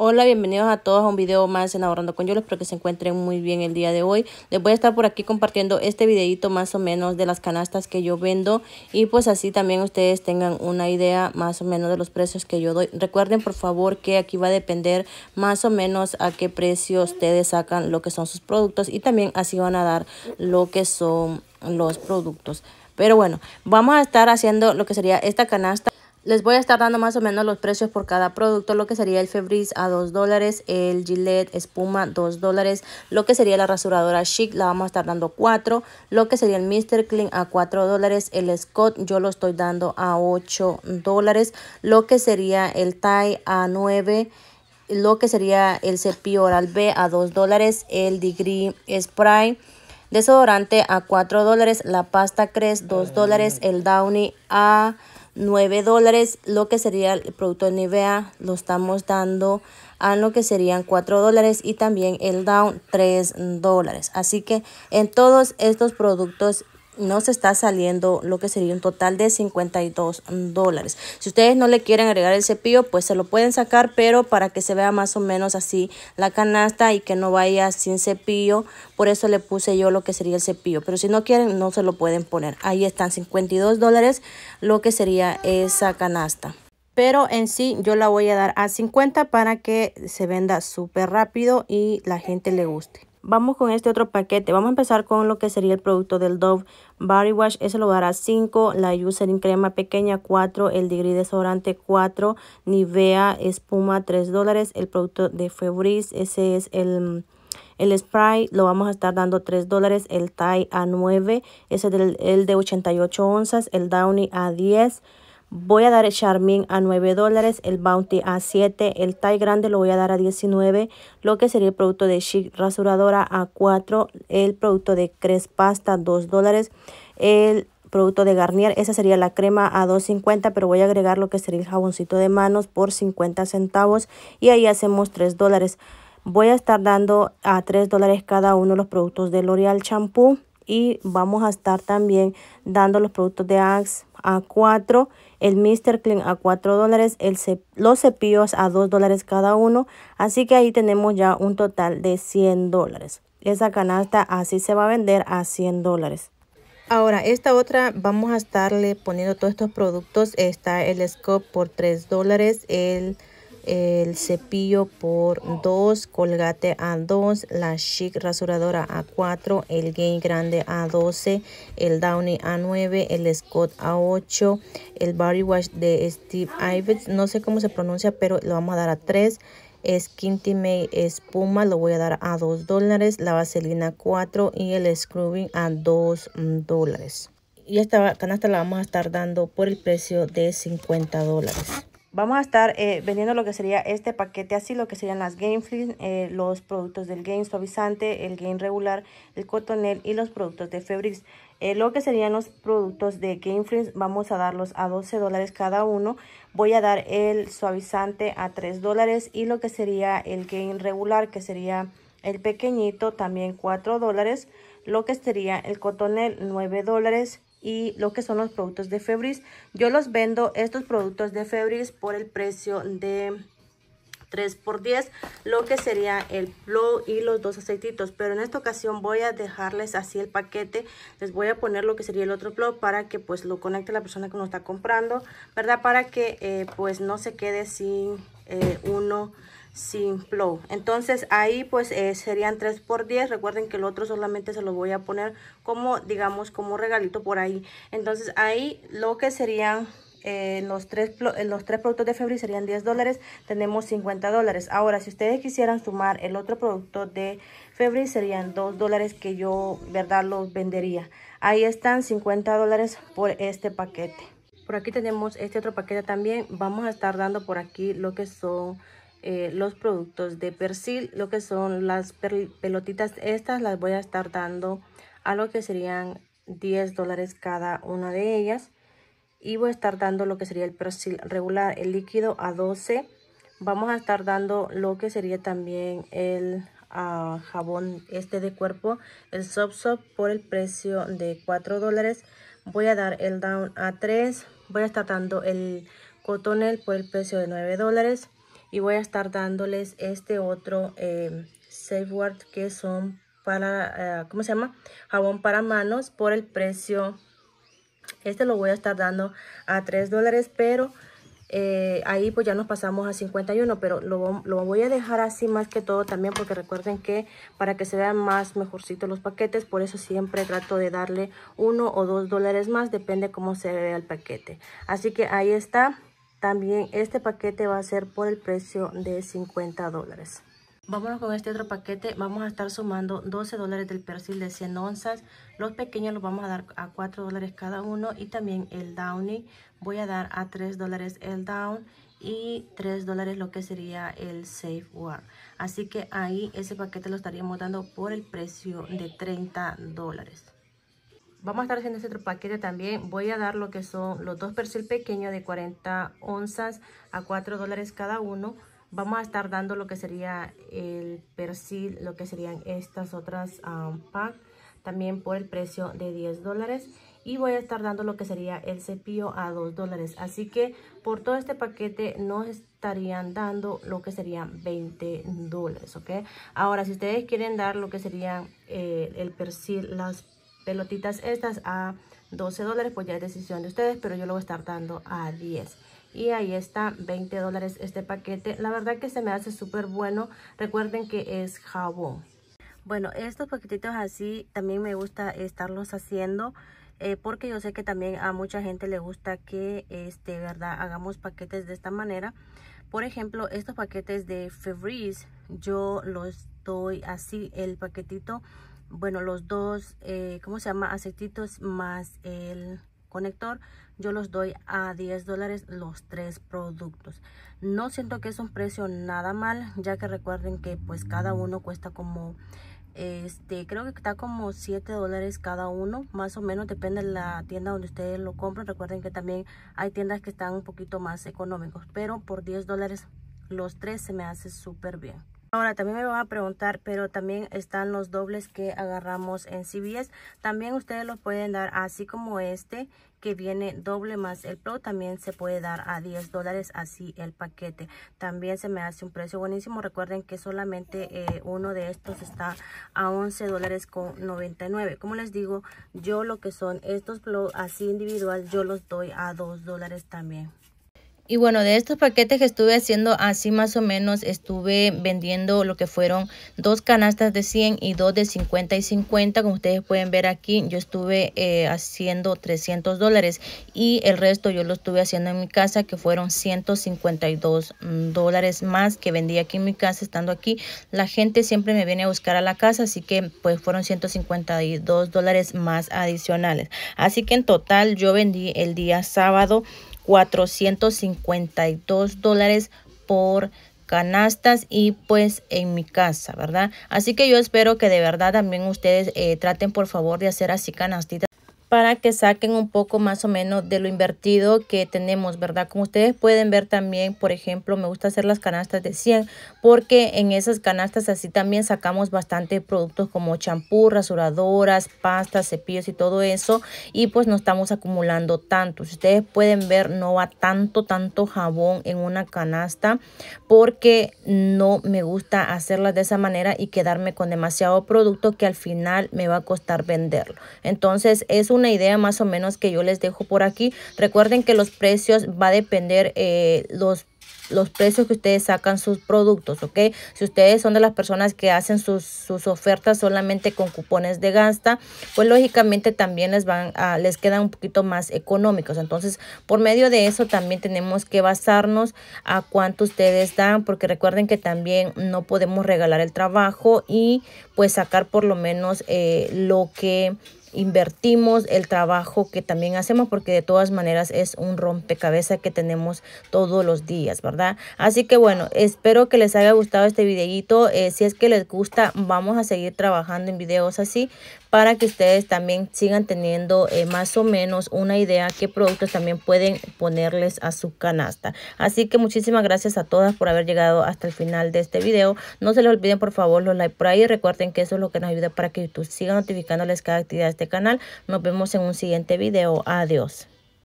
Hola, bienvenidos a todos a un video más en Ahorrando con Yolo, espero que se encuentren muy bien el día de hoy. Les voy a estar por aquí compartiendo este videito más o menos de las canastas que yo vendo y pues así también ustedes tengan una idea más o menos de los precios que yo doy. Recuerden por favor que aquí va a depender más o menos a qué precio ustedes sacan lo que son sus productos y también así van a dar lo que son los productos. Pero bueno, vamos a estar haciendo lo que sería esta canasta. Les voy a estar dando más o menos los precios por cada producto, lo que sería el Febreze a 2 dólares, el Gillette espuma 2 dólares, lo que sería la rasuradora Chic la vamos a estar dando 4, lo que sería el Mr. Clean a 4 dólares, el Scott yo lo estoy dando a 8 dólares, lo que sería el Thai a 9 lo que sería el cepillo oral B a 2 dólares, el Degree Spray desodorante a 4 dólares, la pasta Crest 2 dólares, el Downy a 9 dólares, lo que sería el producto Nivea lo estamos dando a lo que serían 4 dólares y también el down 3 dólares. Así que en todos estos productos no se está saliendo lo que sería un total de 52 dólares. Si ustedes no le quieren agregar el cepillo, pues se lo pueden sacar, pero para que se vea más o menos así la canasta y que no vaya sin cepillo, por eso le puse yo lo que sería el cepillo. Pero si no quieren, no se lo pueden poner. Ahí están 52 dólares lo que sería esa canasta pero en sí yo la voy a dar a 50 para que se venda súper rápido y la gente le guste. Vamos con este otro paquete. Vamos a empezar con lo que sería el producto del Dove Body Wash. Ese lo dará 5. La Eucerin crema pequeña 4. El Degree desodorante 4. Nivea espuma 3 dólares. El producto de Febris. Ese es el... El spray lo vamos a estar dando 3 dólares. El Thai a 9. Ese es el, de 88 onzas. El Downy a 10. Voy a dar el Charmin a 9 dólares, el Bounty a 7, el Thai Grande lo voy a dar a 19, lo que sería el producto de Chic Rasuradora a 4, el producto de Crespasta a 2 dólares, el producto de Garnier, esa sería la crema a 2.50, pero voy a agregar lo que sería el jaboncito de manos por 50 centavos y ahí hacemos 3 dólares. Voy a estar dando a 3 dólares cada uno los productos de L'Oreal Shampoo y vamos a estar también dando los productos de Axe a 4 el Mr. Clean a 4 dólares, los cepillos a 2 dólares cada uno. Así que ahí tenemos ya un total de 100 dólares. Esa canasta así se va a vender a 100 dólares. Ahora, esta otra vamos a estarle poniendo todos estos productos. Está el scope por 3 dólares, el el cepillo por 2, colgate a 2, la chic rasuradora a 4, el gain grande a 12, el downy a 9, el scott a 8, el body wash de Steve Ives, no sé cómo se pronuncia, pero lo vamos a dar a 3. may espuma lo voy a dar a 2 dólares, la vaselina 4 y el scrubbing a 2 dólares. Y esta canasta la vamos a estar dando por el precio de 50 dólares. Vamos a estar eh, vendiendo lo que sería este paquete así, lo que serían las Game eh, los productos del Game Suavizante, el Game Regular, el Cotonel y los productos de Febrix. Eh, lo que serían los productos de Game vamos a darlos a 12 dólares cada uno. Voy a dar el suavizante a 3 dólares y lo que sería el Game Regular, que sería el pequeñito, también 4 dólares. Lo que sería el Cotonel, 9 dólares y lo que son los productos de Febris. Yo los vendo estos productos de Febris por el precio de 3 por 10 lo que sería el plo y los dos aceititos pero en esta ocasión voy a dejarles así el paquete les voy a poner lo que sería el otro blow para que pues lo conecte la persona que nos está comprando verdad para que eh, pues no se quede sin eh, uno simple, Entonces ahí pues eh, serían 3 por 10. Recuerden que el otro solamente se lo voy a poner como digamos como regalito por ahí. Entonces ahí lo que serían eh, los, tres, eh, los tres productos de February serían 10 dólares. Tenemos 50 dólares. Ahora si ustedes quisieran sumar el otro producto de February serían 2 dólares que yo verdad los vendería. Ahí están 50 dólares por este paquete. Por aquí tenemos este otro paquete también. Vamos a estar dando por aquí lo que son eh, los productos de persil, lo que son las pelotitas estas, las voy a estar dando a lo que serían 10 dólares cada una de ellas. Y voy a estar dando lo que sería el persil regular, el líquido a 12. Vamos a estar dando lo que sería también el ah, jabón este de cuerpo, el Soft sop por el precio de 4 dólares. Voy a dar el Down a 3. Voy a estar dando el cotonel por el precio de 9 dólares y voy a estar dándoles este otro eh, safeguard que son para, eh, ¿cómo se llama? Jabón para manos por el precio. Este lo voy a estar dando a 3 dólares, pero eh, ahí pues ya nos pasamos a 51, pero lo, lo, voy a dejar así más que todo también porque recuerden que para que se vean más mejorcitos los paquetes, por eso siempre trato de darle uno o dos dólares más, depende cómo se vea el paquete. Así que ahí está, también este paquete va a ser por el precio de 50 dólares. Vámonos con este otro paquete. Vamos a estar sumando 12 dólares del perfil de 100 onzas. Los pequeños los vamos a dar a 4 dólares cada uno. Y también el downy. Voy a dar a 3 dólares el down. Y 3 dólares lo que sería el safe war. Así que ahí ese paquete lo estaríamos dando por el precio de 30 dólares vamos a estar haciendo este otro paquete también. Voy a dar lo que son los dos persil pequeños de 40 onzas a 4 dólares cada uno. Vamos a estar dando lo que sería el persil, lo que serían estas otras um, packs. también por el precio de 10 dólares. Y voy a estar dando lo que sería el cepillo a 2 dólares. Así que por todo este paquete nos estarían dando lo que serían 20 dólares, ¿ok? Ahora, si ustedes quieren dar lo que serían eh, el persil, las pelotitas estas a 12 dólares, pues ya es decisión de ustedes, pero yo lo voy a estar dando a 10 y ahí está 20 dólares este paquete la verdad que se me hace súper bueno recuerden que es jabón bueno estos paquetitos así también me gusta estarlos haciendo eh, porque yo sé que también a mucha gente le gusta que este verdad hagamos paquetes de esta manera por ejemplo estos paquetes de Febreze yo los doy así el paquetito bueno los dos eh, cómo se llama aceititos más el conector yo los doy a 10 dólares los tres productos no siento que es un precio nada mal ya que recuerden que pues cada uno cuesta como este creo que está como 7 dólares cada uno más o menos depende de la tienda donde ustedes lo compren recuerden que también hay tiendas que están un poquito más económicos pero por 10 dólares los tres se me hace súper bien Ahora también me van a preguntar, pero también están los dobles que agarramos en CBS. También ustedes los pueden dar así como este que viene doble más el Pro. También se puede dar a 10 dólares así el paquete. También se me hace un precio buenísimo. Recuerden que solamente eh, uno de estos está a 11 dólares con 99. Como les digo, yo lo que son estos Pro así individual, yo los doy a 2 dólares también. Y bueno, de estos paquetes que estuve haciendo así más o menos, estuve vendiendo lo que fueron dos canastas de 100 y dos de 50 y 50. Como ustedes pueden ver aquí, yo estuve eh, haciendo 300 dólares y el resto yo lo estuve haciendo en mi casa, que fueron 152 mm, dólares más que vendí aquí en mi casa estando aquí. La gente siempre me viene a buscar a la casa, así que pues fueron 152 dólares más adicionales. Así que en total yo vendí el día sábado 452 dólares por canastas y pues en mi casa, ¿verdad? Así que yo espero que de verdad también ustedes eh, traten por favor de hacer así canastitas para que saquen un poco más o menos de lo invertido que tenemos, ¿verdad? Como ustedes pueden ver también, por ejemplo, me gusta hacer las canastas de 100 porque en esas canastas así también sacamos bastante productos como champú, rasuradoras, pastas, cepillos y todo eso y pues no estamos acumulando tanto. ustedes pueden ver, no va tanto, tanto jabón en una canasta porque no me gusta hacerlas de esa manera y quedarme con demasiado producto que al final me va a costar venderlo. Entonces es un una idea más o menos que yo les dejo por aquí. Recuerden que los precios va a depender eh, los los precios que ustedes sacan sus productos, ¿ok? Si ustedes son de las personas que hacen sus, sus ofertas solamente con cupones de gasta, pues lógicamente también les van a, les quedan un poquito más económicos. Entonces, por medio de eso también tenemos que basarnos a cuánto ustedes dan, porque recuerden que también no podemos regalar el trabajo y pues sacar por lo menos eh, lo que invertimos, el trabajo que también hacemos, porque de todas maneras es un rompecabezas que tenemos todos los días, ¿verdad? Así que bueno, espero que les haya gustado este videito. Eh, si es que les gusta, vamos a seguir trabajando en videos así para que ustedes también sigan teniendo eh, más o menos una idea qué productos también pueden ponerles a su canasta. Así que muchísimas gracias a todas por haber llegado hasta el final de este video. No se les olviden por favor los like por ahí. Recuerden que eso es lo que nos ayuda para que YouTube siga notificándoles cada actividad de este canal. Nos vemos en un siguiente video. Adiós.